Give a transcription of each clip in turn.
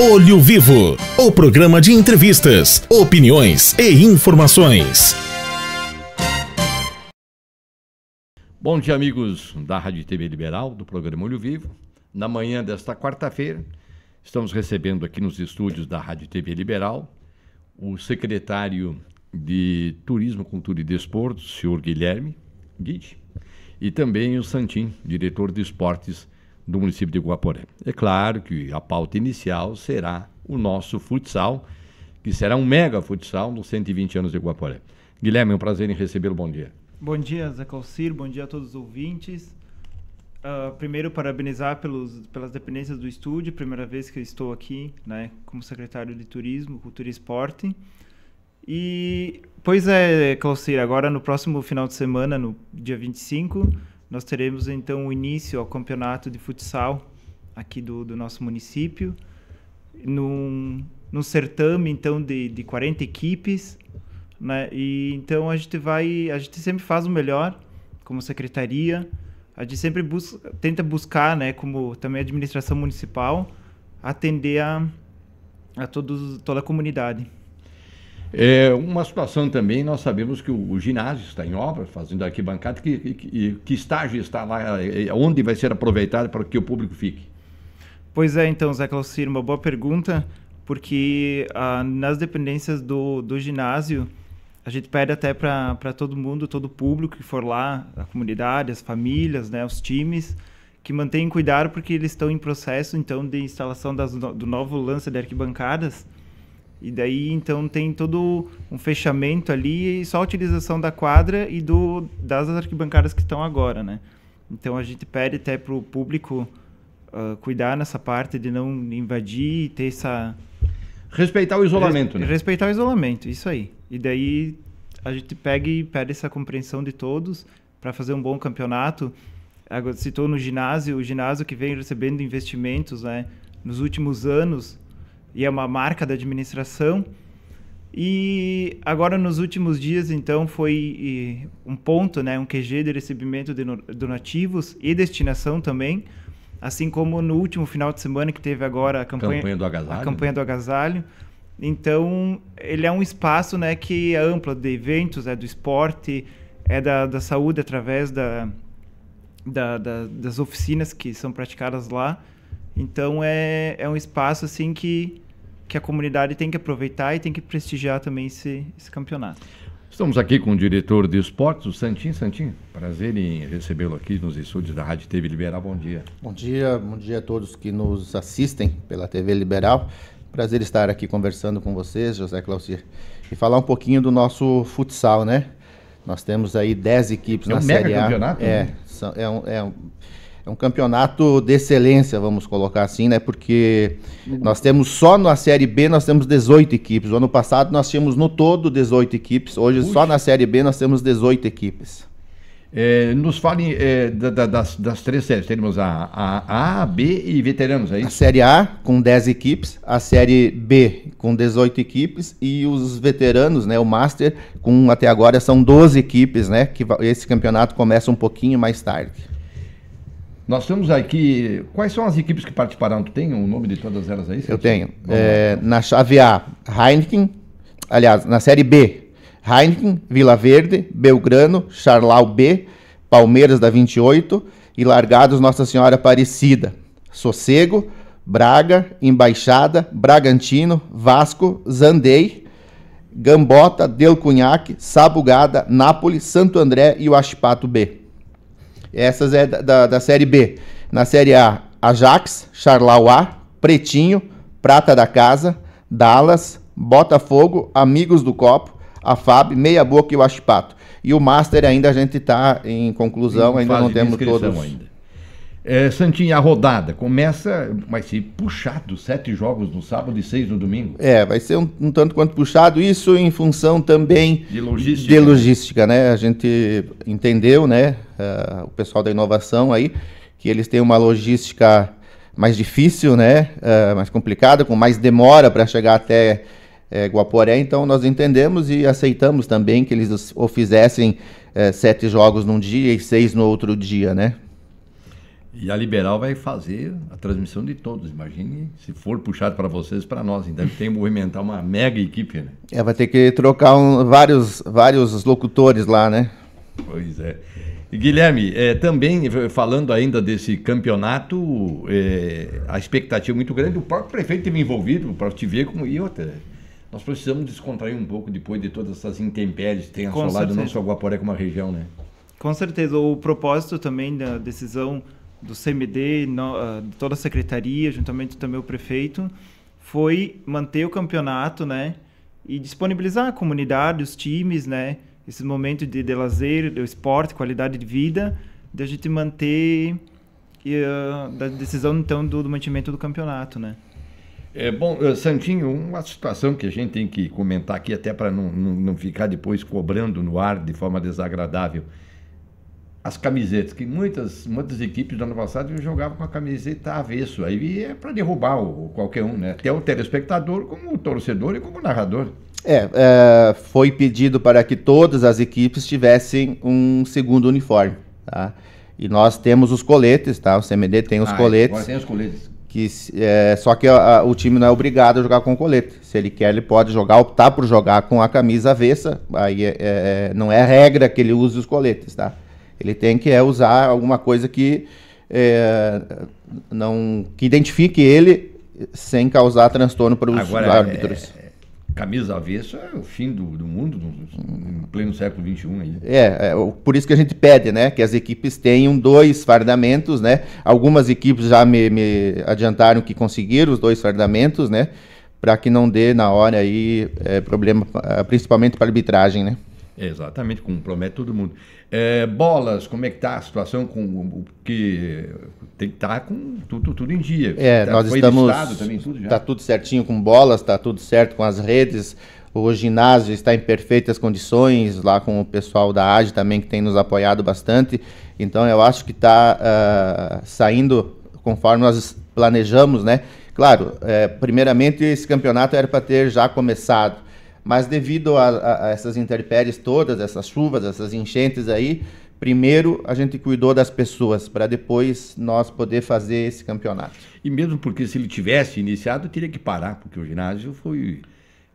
Olho Vivo, o programa de entrevistas, opiniões e informações. Bom dia, amigos da Rádio TV Liberal, do programa Olho Vivo. Na manhã desta quarta-feira, estamos recebendo aqui nos estúdios da Rádio TV Liberal o secretário de Turismo, Cultura e Desporto, senhor Guilherme Guide, e também o Santim, diretor de esportes do município de Guaporé. É claro que a pauta inicial será o nosso futsal, que será um mega futsal nos 120 anos de Guaporé. Guilherme, é um prazer em recebê-lo. Bom dia. Bom dia, Zé Calcir. Bom dia a todos os ouvintes. Uh, primeiro, parabenizar pelos, pelas dependências do estúdio. Primeira vez que eu estou aqui, né, como secretário de Turismo, Cultura e Esporte. E, pois é, Calcir, agora no próximo final de semana, no dia 25, nós teremos então o início ao campeonato de futsal aqui do, do nosso município, num, num certame então de, de 40 equipes, né? E então a gente vai, a gente sempre faz o melhor como secretaria, a gente sempre busca, tenta buscar, né, como também a administração municipal, atender a, a todos, toda a comunidade. É uma situação também, nós sabemos que o, o ginásio está em obra fazendo arquibancada, que, que, que estágio está lá, é, é, onde vai ser aproveitado para que o público fique? Pois é, então, Zé Claucir, uma boa pergunta, porque ah, nas dependências do, do ginásio, a gente pede até para todo mundo, todo público que for lá, a comunidade, as famílias, né, os times, que mantenham cuidado, porque eles estão em processo, então, de instalação das, do novo lance de arquibancadas, e daí então tem todo um fechamento ali e só a utilização da quadra e do das arquibancadas que estão agora, né? Então a gente pede até para o público uh, cuidar nessa parte de não invadir e ter essa respeitar o isolamento, Res... né? Respeitar o isolamento, isso aí. E daí a gente pega e pede essa compreensão de todos para fazer um bom campeonato. Agora citou no ginásio, o ginásio que vem recebendo investimentos, né? Nos últimos anos e é uma marca da administração. E agora nos últimos dias, então, foi um ponto, né, um QG de recebimento de donativos e destinação também, assim como no último final de semana que teve agora a campanha, campanha do agasalho. A né? campanha do agasalho. Então, ele é um espaço, né, que é amplo de eventos, é do esporte, é da, da saúde através da, da, da das oficinas que são praticadas lá. Então é, é um espaço assim que, que a comunidade tem que aproveitar e tem que prestigiar também esse, esse campeonato. Estamos aqui com o diretor de esportes, o Santim. Santim, prazer em recebê-lo aqui nos estúdios da Rádio TV Liberal. Bom dia. Bom dia, bom dia a todos que nos assistem pela TV Liberal. Prazer estar aqui conversando com vocês, José Claucir, e falar um pouquinho do nosso futsal, né? Nós temos aí 10 equipes é na um Série mega A. Campeonato, é, né? são, é, um, é um, é um campeonato de excelência, vamos colocar assim, né? Porque nós temos só na Série B nós temos 18 equipes. O ano passado nós tínhamos no todo 18 equipes. Hoje Puxa. só na Série B nós temos 18 equipes. É, nos falem é, da, da, das, das, três séries. Temos a, a A, B e veteranos, é isso? A Série A com 10 equipes, a Série B com 18 equipes e os veteranos, né, o Master, com até agora são 12 equipes, né? Que esse campeonato começa um pouquinho mais tarde. Nós temos aqui. Quais são as equipes que participarão? Tu tem o um nome de todas elas aí? Eu tenho. É, na chave A, Heineken. Aliás, na série B, Heineken, Vila Verde, Belgrano, Charlau B, Palmeiras da 28 e Largados Nossa Senhora Aparecida. Sossego, Braga, Embaixada, Bragantino, Vasco, Zandei, Gambota, Del Cunhaque, Sabugada, Nápoles, Santo André e o Achipato B. Essas é da, da, da Série B. Na Série A, Ajax, Charlauá, Pretinho, Prata da Casa, Dallas, Botafogo, Amigos do Copo, a FAB, Meia Boca e o Aspato. E o Master ainda a gente está em conclusão, em ainda não temos todos. Ainda. É, Santinha, a rodada começa, vai ser puxado, sete jogos no sábado e seis no domingo. É, vai ser um, um tanto quanto puxado, isso em função também de logística, de logística né? A gente entendeu, né, uh, o pessoal da inovação aí, que eles têm uma logística mais difícil, né, uh, mais complicada, com mais demora para chegar até eh, Guaporé, então nós entendemos e aceitamos também que eles o fizessem eh, sete jogos num dia e seis no outro dia, né? E a Liberal vai fazer a transmissão de todos. Imagine se for puxado para vocês, para nós. Então tem que movimentar uma mega equipe, né? É, vai ter que trocar um, vários, vários locutores lá, né? Pois é. Guilherme, é, também falando ainda desse campeonato, é, a expectativa é muito grande. O próprio prefeito teve envolvido para te ver como e outra. Nós precisamos descontrair um pouco depois de todas essas intempéries que tem assolado não só Guaporé como a região, né? Com certeza. O propósito também da decisão do CMD, no, ah, toda a secretaria, juntamente também o prefeito, foi manter o campeonato, né? E disponibilizar a comunidade, os times, né? Esse momento de, de lazer, de esporte, qualidade de vida, da gente manter e, uh, da decisão então do, do, mantimento do campeonato, né? É bom, eh, Santinho, uma situação que a gente tem que comentar aqui até para não, não, não ficar depois cobrando no ar de forma desagradável as camisetas, que muitas, muitas equipes do ano passado jogavam com a camiseta avesso, aí é para derrubar o, qualquer um, né? Até o telespectador, como o torcedor e como o narrador. É, é, foi pedido para que todas as equipes tivessem um segundo uniforme, tá? E nós temos os coletes, tá? O CMD tem os ah, é, coletes. Agora tem os coletes. Que, é, só que a, o time não é obrigado a jogar com colete. Se ele quer, ele pode jogar, optar por jogar com a camisa avessa. Aí é, é, é não é regra que ele use os coletes, tá? Ele tem que é, usar alguma coisa que é, não que identifique ele sem causar transtorno para os Agora, árbitros. É, é camisa avessa é o fim do, do mundo no, pleno século XXI. Aí. É, é, por isso que a gente pede né, que as equipes tenham dois fardamentos. Né? Algumas equipes já me, me adiantaram que conseguiram os dois fardamentos, né? Para que não dê na hora aí é, problema, ah, principalmente para arbitragem, né? Exatamente, compromete todo mundo. É, bolas, como é que tá a situação com o que tem que estar tá com tudo, tudo em dia. É, tá, nós estamos está tudo tá tudo certinho com bolas, está tudo certo com as redes. O ginásio está em perfeitas condições, lá com o pessoal da AGE também que tem nos apoiado bastante. Então eu acho que está uh, ah, saindo conforme nós planejamos, né? Claro, é, primeiramente esse campeonato era para ter já começado mas devido a, a, a essas intempéries todas, essas chuvas, essas enchentes aí, primeiro a gente cuidou das pessoas para depois nós poder fazer esse campeonato. E mesmo porque se ele tivesse iniciado, teria que parar, porque o ginásio foi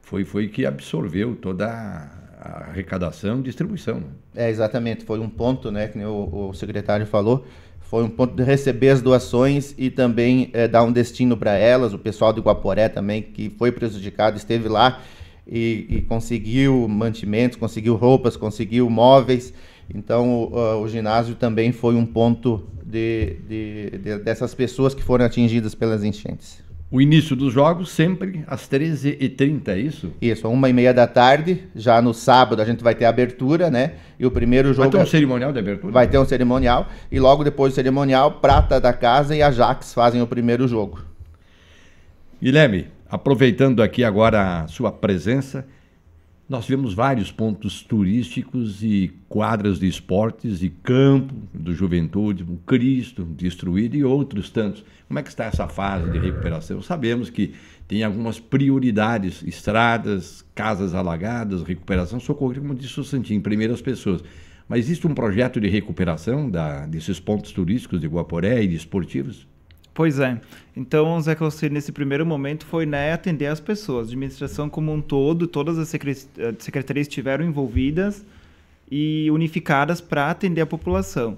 foi foi que absorveu toda a arrecadação e distribuição. Né? É exatamente, foi um ponto, né, que o, o, secretário falou, foi um ponto de receber as doações e também é, dar um destino para elas. O pessoal de Guaporé também que foi prejudicado esteve lá e, e conseguiu mantimentos, conseguiu roupas, conseguiu móveis. Então, o, o ginásio também foi um ponto de, de, de, dessas pessoas que foram atingidas pelas enchentes. O início dos jogos sempre às 13h30, é isso? Isso, uma e meia da tarde. Já no sábado a gente vai ter a abertura, né? E o primeiro jogo. Vai ter um é cerimonial de abertura? Vai ter um cerimonial. E logo depois do cerimonial, Prata da Casa e Ajax fazem o primeiro jogo. Guilherme, Aproveitando aqui agora a sua presença, nós tivemos vários pontos turísticos e quadras de esportes e campo do Juventude, o Cristo destruído e outros tantos. Como é que está essa fase de recuperação? Sabemos que tem algumas prioridades, estradas, casas alagadas, recuperação, socorro, como disse o Santinho, primeiras pessoas. Mas existe um projeto de recuperação da, desses pontos turísticos de Guaporé e de esportivos? Pois é. Então, o Zé Clausir, nesse primeiro momento, foi né, atender as pessoas. A administração como um todo, todas as eh, secretarias estiveram envolvidas e unificadas para atender a população.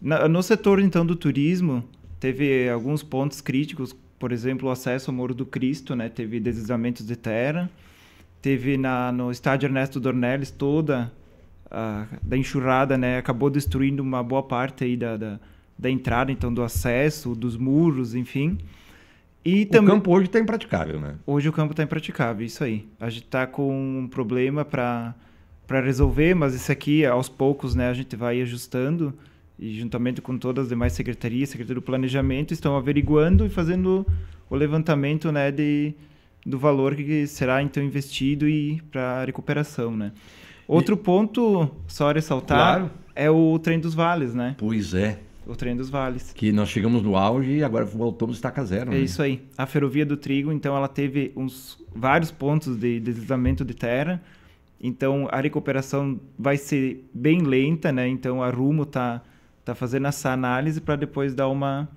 Na, no setor, então, do turismo, teve alguns pontos críticos, por exemplo, o acesso ao Morro do Cristo, né, teve deslizamentos de terra, teve na, no estádio Ernesto Dornelles toda a, da enxurrada, né, acabou destruindo uma boa parte aí da, da da entrada, então do acesso, dos muros, enfim. E o também... campo hoje está impraticável, né? Hoje o campo está impraticável, isso aí. A gente está com um problema para resolver, mas isso aqui, aos poucos, né, a gente vai ajustando e juntamente com todas as demais secretarias, Secretaria do Planejamento, estão averiguando e fazendo o levantamento né, de, do valor que será então investido e para recuperação. Né? Outro e... ponto, só ressaltar, claro. é o trem dos vales, né? Pois é o trem dos vales. Que nós chegamos no auge e agora voltamos estaca zero. É né? isso aí. A ferrovia do trigo, então, ela teve uns vários pontos de deslizamento de terra. Então, a recuperação vai ser bem lenta, né? Então, a Rumo tá, tá fazendo essa análise para depois dar uma,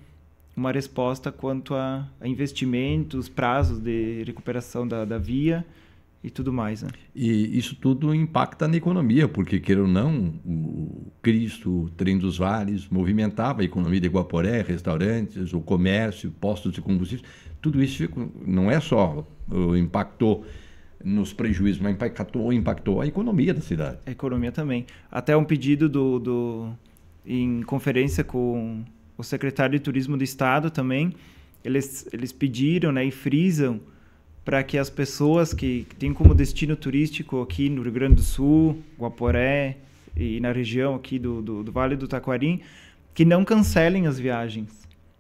uma resposta quanto a, a investimentos, prazos de recuperação da, da via e tudo mais. Né? E isso tudo impacta na economia, porque, queira ou não, o Cristo, o trem dos vales, movimentava a economia de Guaporé, restaurantes, o comércio, postos de combustíveis. Tudo isso não é só impactou nos prejuízos, mas impactou, impactou a economia da cidade. A economia também. Até um pedido do, do em conferência com o secretário de Turismo do Estado também, eles, eles pediram né, e frisam para que as pessoas que têm como destino turístico aqui no Rio Grande do Sul, Guaporé e na região aqui do, do, do Vale do Taquarim, que não cancelem as viagens,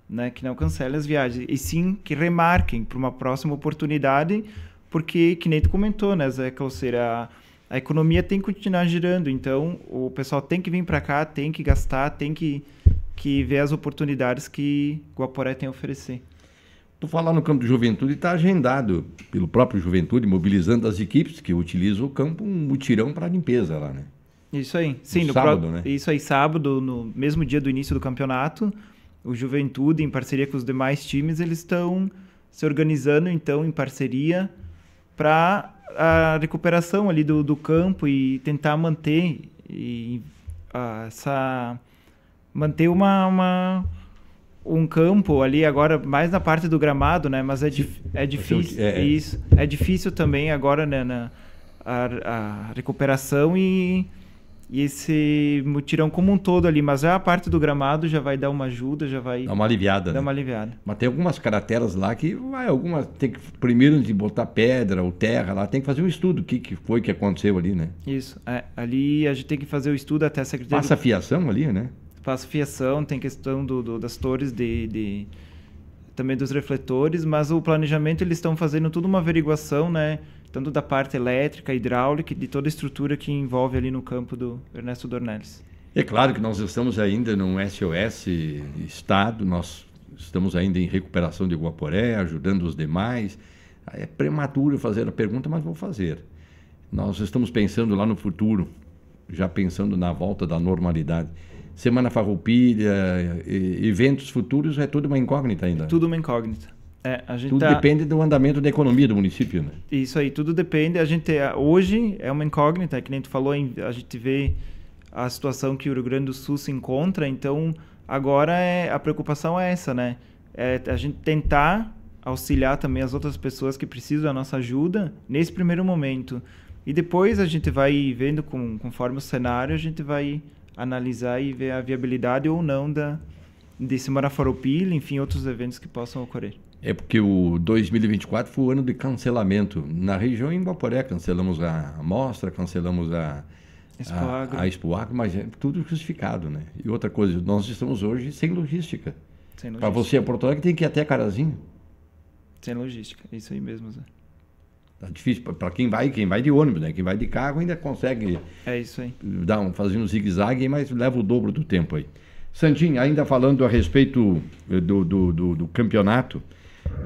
né? Que não cancelem as viagens e sim que remarquem para uma próxima oportunidade, porque que nem tu comentou, né, Zé Calceira, a, a economia tem que continuar girando, então o pessoal tem que vir para cá, tem que gastar, tem que que ver as oportunidades que Guaporé tem a oferecer. Tu falar no campo de juventude está agendado pelo próprio Juventude, mobilizando as equipes que utilizam o campo, um mutirão para limpeza lá, né? Isso aí. Sim, no, no sábado, pro... né? Isso aí, sábado, no mesmo dia do início do campeonato, o Juventude, em parceria com os demais times, eles estão se organizando, então, em parceria para a recuperação ali do, do campo e tentar manter e, essa... manter uma... uma um campo ali agora mais na parte do gramado, né? Mas é, é, é difícil é, é. isso. É difícil também agora né, na a, a recuperação e, e, esse mutirão como um todo ali, mas já a parte do gramado já vai dar uma ajuda, já vai dá uma aliviada. Dá né? uma aliviada. Mas tem algumas crateras lá que vai algumas tem que primeiro de botar pedra ou terra lá, tem que fazer um estudo, o que, que foi que aconteceu ali, né? Isso. É, ali a gente tem que fazer o estudo até a secretaria. Passa do... fiação ali, né? fiação tem questão do, do das torres de, de, também dos refletores, mas o planejamento eles estão fazendo tudo uma averiguação, né? Tanto da parte elétrica, hidráulica, de toda a estrutura que envolve ali no campo do Ernesto Dornelles. É claro que nós estamos ainda num SOS Estado, nós estamos ainda em recuperação de Guaporé, ajudando os demais. É prematuro fazer a pergunta, mas vou fazer. Nós estamos pensando lá no futuro, já pensando na volta da normalidade. Semana Farroupilha, eventos futuros, é tudo uma incógnita ainda. É tudo uma incógnita. É, tudo tá... depende do andamento da economia do município, né? Isso aí, tudo depende. A gente é, hoje é uma incógnita, é que nem tu falou, a gente vê a situação que o Rio Grande do Sul se encontra, então agora é, a preocupação é essa, né? É a gente tentar auxiliar também as outras pessoas que precisam da nossa ajuda nesse primeiro momento. E depois a gente vai vendo com, conforme o cenário, a gente vai analisar e ver a viabilidade ou não da de Semana Farroupilha, enfim, outros eventos que possam ocorrer. É porque o 2024 foi o ano de cancelamento. Na região em Guaporé, cancelamos a mostra, cancelamos a, Expoagro. A, a Expoagro, mas é tudo justificado, né? E outra coisa, nós estamos hoje sem logística. Para você, a Porto Alegre tem que ir até Carazinho. Sem logística, é isso aí mesmo, Zé. Tá difícil para quem vai, quem vai de ônibus, né? Quem vai de carro ainda consegue. É isso aí. Dar um, fazer um zigue-zague, mas leva o dobro do tempo aí. Santinho, ainda falando a respeito eh, do, do, do, do campeonato,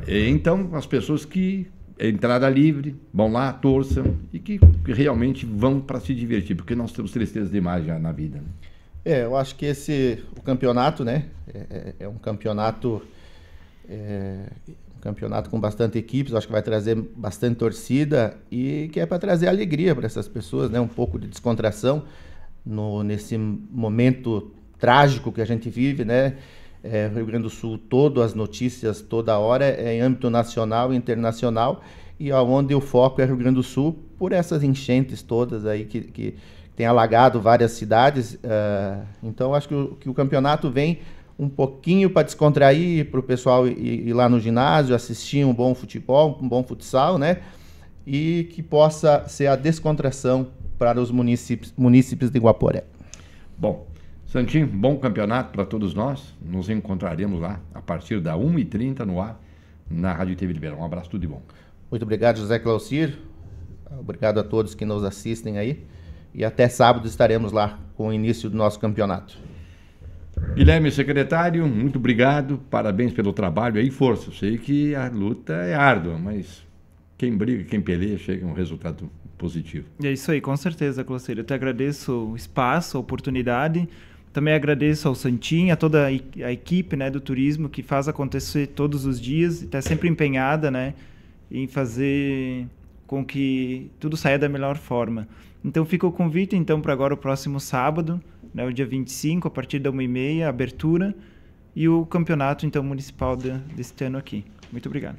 eh, então as pessoas que eh, entrada livre, vão lá, torçam e que realmente vão para se divertir, porque nós temos tristeza demais já na vida. Né? É, eu acho que esse o campeonato, né? É, é, é um campeonato é, campeonato com bastante equipes, acho que vai trazer bastante torcida e que é para trazer alegria para essas pessoas, né? Um pouco de descontração no, nesse momento trágico que a gente vive, né? É, Rio Grande do Sul todo, as notícias toda hora é em âmbito nacional e internacional e aonde o foco é Rio Grande do Sul por essas enchentes todas aí que, que tem alagado várias cidades. Uh, então acho que o, que o campeonato vem um pouquinho para descontrair, para o pessoal ir, ir, lá no ginásio, assistir um bom futebol, um bom futsal, né? E que possa ser a descontração para os municípios, municípios de Guaporé. Bom, Santinho, bom campeonato para todos nós. Nos encontraremos lá a partir da 1h30 no ar, na Rádio TV Liberal. Um abraço, tudo de bom. Muito obrigado, José Claucir. Obrigado a todos que nos assistem aí. E até sábado estaremos lá com o início do nosso campeonato. Guilherme, secretário, muito obrigado, parabéns pelo trabalho e força. Eu sei que a luta é árdua, mas quem briga, quem peleia, chega a um resultado positivo. É isso aí, com certeza, Cloceiro. Eu te agradeço o espaço, a oportunidade. Também agradeço ao Santinho, a toda a equipe né, do turismo que faz acontecer todos os dias e está sempre empenhada né, em fazer com que tudo saia da melhor forma. Então fica o convite então para agora o próximo sábado, né, o dia 25, a partir da 1h30, abertura, e o campeonato então municipal de, deste ano aqui. Muito obrigado.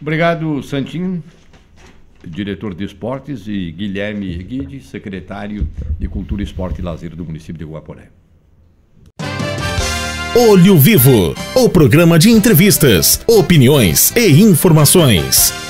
Obrigado, Santinho, diretor de esportes, e Guilherme Guide, secretário de Cultura, Esporte e Lazer do município de Guaporé. Olho Vivo, o programa de entrevistas, opiniões e informações.